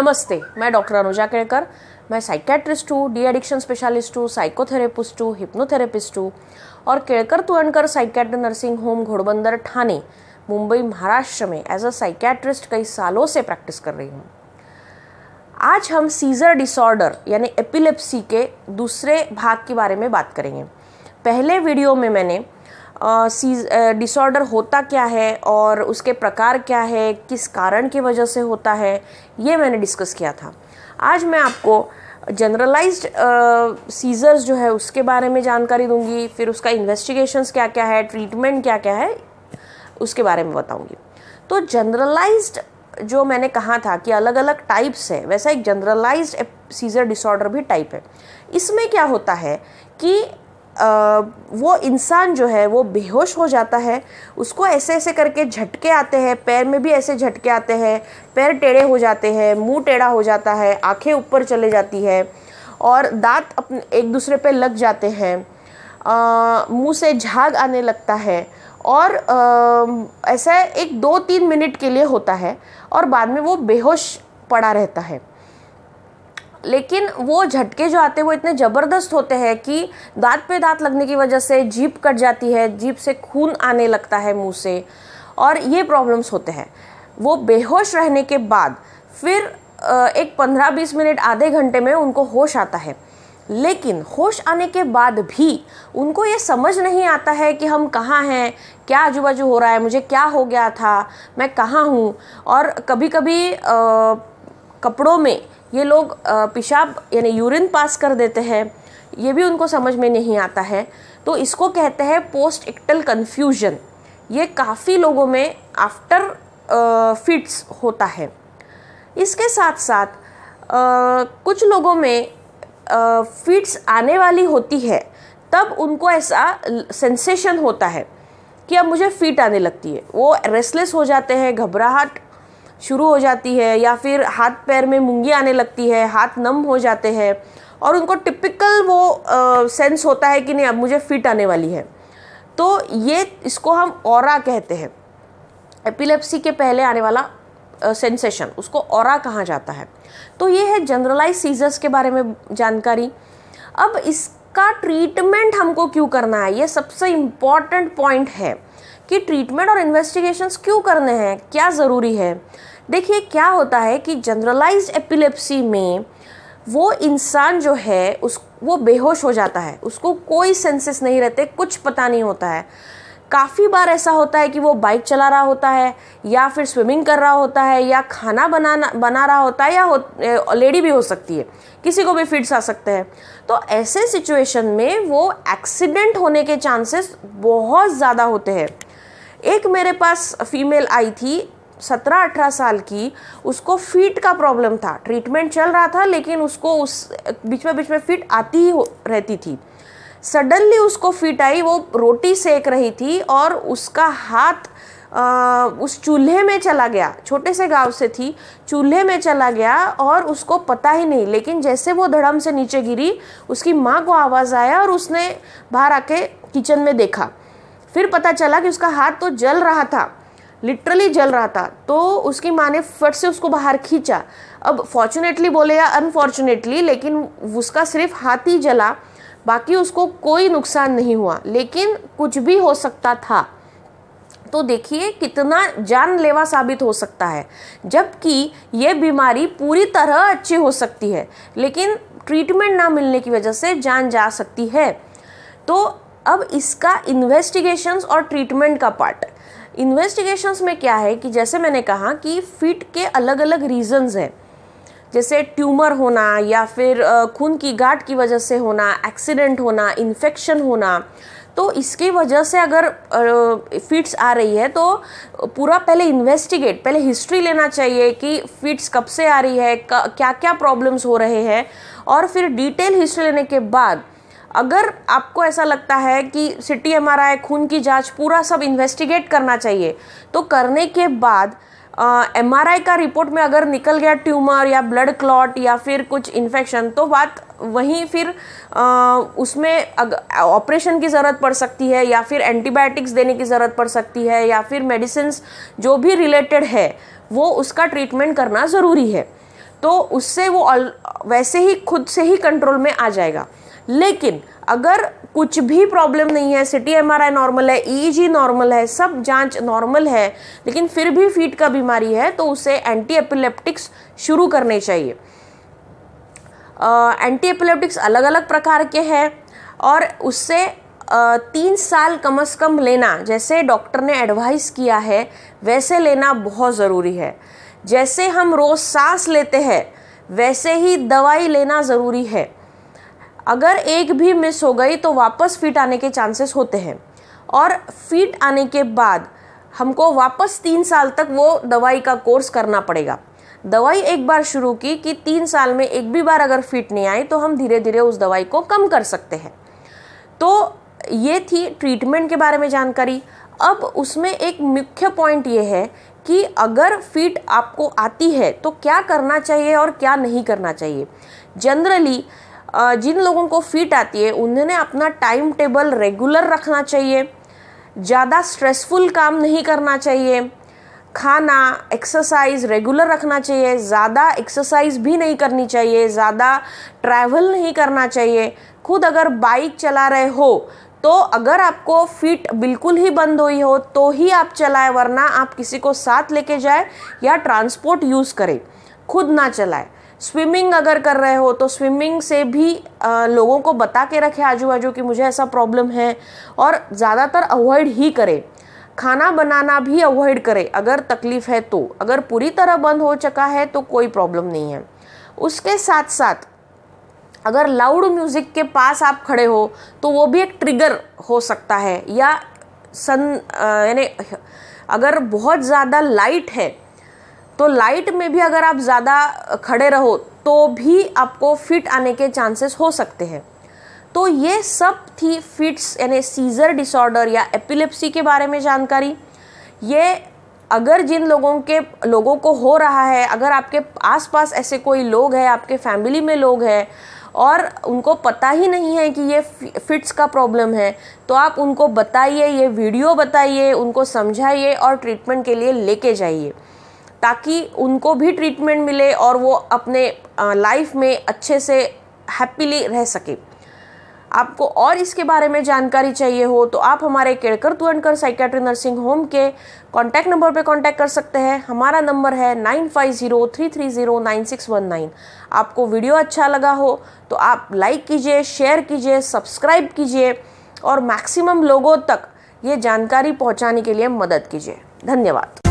नमस्ते मैं डॉक्टर अनुजा केड़कर मैं साइकेट्रिस्ट हूँ डी एडिक्शन स्पेशलिस्ट हूँ साइकोथेरेपिस्ट हूँ हिप्नोथेरेपिस्ट हूँ और केड़कर तुअनकर साइकेट नर्सिंग होम घोड़बंदर ठाणे मुंबई महाराष्ट्र में एज अ साइकेट्रिस्ट कई सालों से प्रैक्टिस कर रही हूँ आज हम सीजर डिसऑर्डर यानी एपिलेप्सी के दूसरे भाग के बारे में बात करेंगे पहले वीडियो में मैंने डिसऑर्डर होता क्या है और उसके प्रकार क्या है किस कारण की वजह से होता है ये मैंने डिस्कस किया था आज मैं आपको जनरलाइज्ड सीज़र्स जो है उसके बारे में जानकारी दूंगी फिर उसका इन्वेस्टिगेशंस क्या क्या है ट्रीटमेंट क्या क्या है उसके बारे में बताऊंगी तो जनरलाइज्ड जो मैंने कहा था कि अलग अलग टाइप्स है वैसा एक जनरलाइज्ड सीज़र डिसऑर्डर भी टाइप है इसमें क्या होता है कि वो इंसान जो है वो बेहोश हो जाता है उसको ऐसे ऐसे करके झटके आते हैं पैर में भी ऐसे झटके आते हैं पैर टेढ़े हो जाते हैं मुंह टेढ़ा हो जाता है आंखें ऊपर चले जाती है और दांत अपने एक दूसरे पे लग जाते हैं मुंह से झाग आने लगता है और आ, ऐसा एक दो तीन मिनट के लिए होता है और बाद में वो बेहोश पड़ा रहता है लेकिन वो झटके जो आते हैं वो इतने ज़बरदस्त होते हैं कि दांत पे दांत लगने की वजह से जीप कट जाती है जीप से खून आने लगता है मुंह से और ये प्रॉब्लम्स होते हैं वो बेहोश रहने के बाद फिर एक पंद्रह बीस मिनट आधे घंटे में उनको होश आता है लेकिन होश आने के बाद भी उनको ये समझ नहीं आता है कि हम कहाँ हैं क्या आजू बाजू हो रहा है मुझे क्या हो गया था मैं कहाँ हूँ और कभी कभी आ, कपड़ों में ये लोग पेशाब यानी यूरिन पास कर देते हैं ये भी उनको समझ में नहीं आता है तो इसको कहते हैं पोस्ट एक्टल कन्फ्यूजन ये काफ़ी लोगों में आफ्टर फिट्स होता है इसके साथ साथ आ, कुछ लोगों में फिट्स आने वाली होती है तब उनको ऐसा सेंसेशन होता है कि अब मुझे फिट आने लगती है वो रेस्टलेस हो जाते हैं घबराहट शुरू हो जाती है या फिर हाथ पैर में मुंगी आने लगती है हाथ नम हो जाते हैं और उनको टिपिकल वो आ, सेंस होता है कि नहीं अब मुझे फिट आने वाली है तो ये इसको हम और कहते हैं एपिलेप्सी के पहले आने वाला सेंसेशन उसको और कहा जाता है तो ये है जनरलाइज सीजर्स के बारे में जानकारी अब इसका ट्रीटमेंट हमको क्यों करना है ये सबसे इम्पॉर्टेंट पॉइंट है कि ट्रीटमेंट और इन्वेस्टिगेशंस क्यों करने हैं क्या ज़रूरी है देखिए क्या होता है कि जनरलाइज्ड एपिलेप्सी में वो इंसान जो है उस वो बेहोश हो जाता है उसको कोई सेंसेस नहीं रहते कुछ पता नहीं होता है काफ़ी बार ऐसा होता है कि वो बाइक चला रहा होता है या फिर स्विमिंग कर रहा होता है या खाना बनाना बना रहा होता है या हो, लेडी भी हो सकती है किसी को भी फिट्स आ सकते हैं तो ऐसे सिचुएशन में वो एक्सीडेंट होने के चांसेस बहुत ज़्यादा होते हैं एक मेरे पास फीमेल आई थी सत्रह अठारह साल की उसको फीट का प्रॉब्लम था ट्रीटमेंट चल रहा था लेकिन उसको उस बीच में बीच में फीट आती ही रहती थी सडनली उसको फीट आई वो रोटी सेक रही थी और उसका हाथ आ, उस चूल्हे में चला गया छोटे से गांव से थी चूल्हे में चला गया और उसको पता ही नहीं लेकिन जैसे वो धड़म से नीचे गिरी उसकी माँ को आवाज़ आया और उसने बाहर आके किचन में देखा फिर पता चला कि उसका हाथ तो जल रहा था लिटरली जल रहा था तो उसकी माँ ने फट से उसको बाहर खींचा अब फॉर्चुनेटली बोले या अनफॉर्चुनेटली लेकिन उसका सिर्फ हाथ ही जला बाकी उसको कोई नुकसान नहीं हुआ लेकिन कुछ भी हो सकता था तो देखिए कितना जानलेवा साबित हो सकता है जबकि यह बीमारी पूरी तरह अच्छी हो सकती है लेकिन ट्रीटमेंट ना मिलने की वजह से जान जा सकती है तो अब इसका इन्वेस्टिगेशंस और ट्रीटमेंट का पार्ट इन्वेस्टिगेशंस में क्या है कि जैसे मैंने कहा कि फिट के अलग अलग रीजंस हैं जैसे ट्यूमर होना या फिर खून की गाठ की वजह से होना एक्सीडेंट होना इन्फेक्शन होना तो इसकी वजह से अगर फिट्स आ रही है तो पूरा पहले इन्वेस्टिगेट पहले हिस्ट्री लेना चाहिए कि फिट्स कब से आ रही है क्या क्या प्रॉब्लम्स हो रहे हैं और फिर डिटेल हिस्ट्री लेने के बाद अगर आपको ऐसा लगता है कि सिटी एम खून की जाँच पूरा सब इन्वेस्टिगेट करना चाहिए तो करने के बाद एम आई का रिपोर्ट में अगर निकल गया ट्यूमर या ब्लड क्लॉट या फिर कुछ इन्फेक्शन तो बात वहीं फिर आ, उसमें ऑपरेशन की ज़रूरत पड़ सकती है या फिर एंटीबायोटिक्स देने की ज़रूरत पड़ सकती है या फिर मेडिसिन जो भी रिलेटेड है वो उसका ट्रीटमेंट करना ज़रूरी है तो उससे वो वैसे ही खुद से ही कंट्रोल में आ जाएगा लेकिन अगर कुछ भी प्रॉब्लम नहीं है सिटी एम नॉर्मल है ई e नॉर्मल e है सब जांच नॉर्मल है लेकिन फिर भी फीट का बीमारी है तो उसे एंटी एपिलेप्टिक्स शुरू करने चाहिए एंटी एपिलेप्टिक्स अलग अलग प्रकार के हैं और उससे तीन साल कम से कम लेना जैसे डॉक्टर ने एडवाइस किया है वैसे लेना बहुत ज़रूरी है जैसे हम रोज़ सांस लेते हैं वैसे ही दवाई लेना ज़रूरी है अगर एक भी मिस हो गई तो वापस फिट आने के चांसेस होते हैं और फिट आने के बाद हमको वापस तीन साल तक वो दवाई का कोर्स करना पड़ेगा दवाई एक बार शुरू की कि तीन साल में एक भी बार अगर फिट नहीं आई तो हम धीरे धीरे उस दवाई को कम कर सकते हैं तो ये थी ट्रीटमेंट के बारे में जानकारी अब उसमें एक मुख्य पॉइंट ये है कि अगर फिट आपको आती है तो क्या करना चाहिए और क्या नहीं करना चाहिए जनरली जिन लोगों को फिट आती है उन्हें अपना टाइम टेबल रेगुलर रखना चाहिए ज़्यादा स्ट्रेसफुल काम नहीं करना चाहिए खाना एक्सरसाइज रेगुलर रखना चाहिए ज़्यादा एक्सरसाइज भी नहीं करनी चाहिए ज़्यादा ट्रैवल नहीं करना चाहिए खुद अगर बाइक चला रहे हो तो अगर आपको फिट बिल्कुल ही बंद हुई हो तो ही आप चलाएं वरना आप किसी को साथ लेके जाए या ट्रांसपोर्ट यूज़ करें खुद ना चलाएं स्विमिंग अगर कर रहे हो तो स्विमिंग से भी आ, लोगों को बता के रखें आजू बाजू कि मुझे ऐसा प्रॉब्लम है और ज़्यादातर अवॉइड ही करें खाना बनाना भी अवॉइड करें अगर तकलीफ़ है तो अगर पूरी तरह बंद हो चुका है तो कोई प्रॉब्लम नहीं है उसके साथ साथ अगर लाउड म्यूज़िक के पास आप खड़े हो तो वो भी एक ट्रिगर हो सकता है या सन यानी अगर बहुत ज़्यादा लाइट है तो लाइट में भी अगर आप ज़्यादा खड़े रहो तो भी आपको फिट आने के चांसेस हो सकते हैं तो ये सब थी फिट्स यानी सीज़र डिसऑर्डर या एपिलेप्सी के बारे में जानकारी ये अगर जिन लोगों के लोगों को हो रहा है अगर आपके आसपास ऐसे कोई लोग हैं आपके फैमिली में लोग हैं और उनको पता ही नहीं है कि ये फिट्स का प्रॉब्लम है तो आप उनको बताइए ये वीडियो बताइए उनको समझाइए और ट्रीटमेंट के लिए लेके जाइए ताकि उनको भी ट्रीटमेंट मिले और वो अपने लाइफ में अच्छे से हैप्पीली रह सके आपको और इसके बारे में जानकारी चाहिए हो तो आप हमारे Kedkar Tuakar psychiatry nursing home के कॉन्टैक्ट नंबर पर कॉन्टैक्ट कर सकते हैं हमारा नंबर है nine five zero three three zero nine six one nine आपको वीडियो अच्छा लगा हो तो आप लाइक कीजिए शेयर कीजिए सब्सक्राइब कीजिए और मैक्सिमम लोगों तक ये जानकारी पहुंचाने के लिए मदद कीजिए धन्यवाद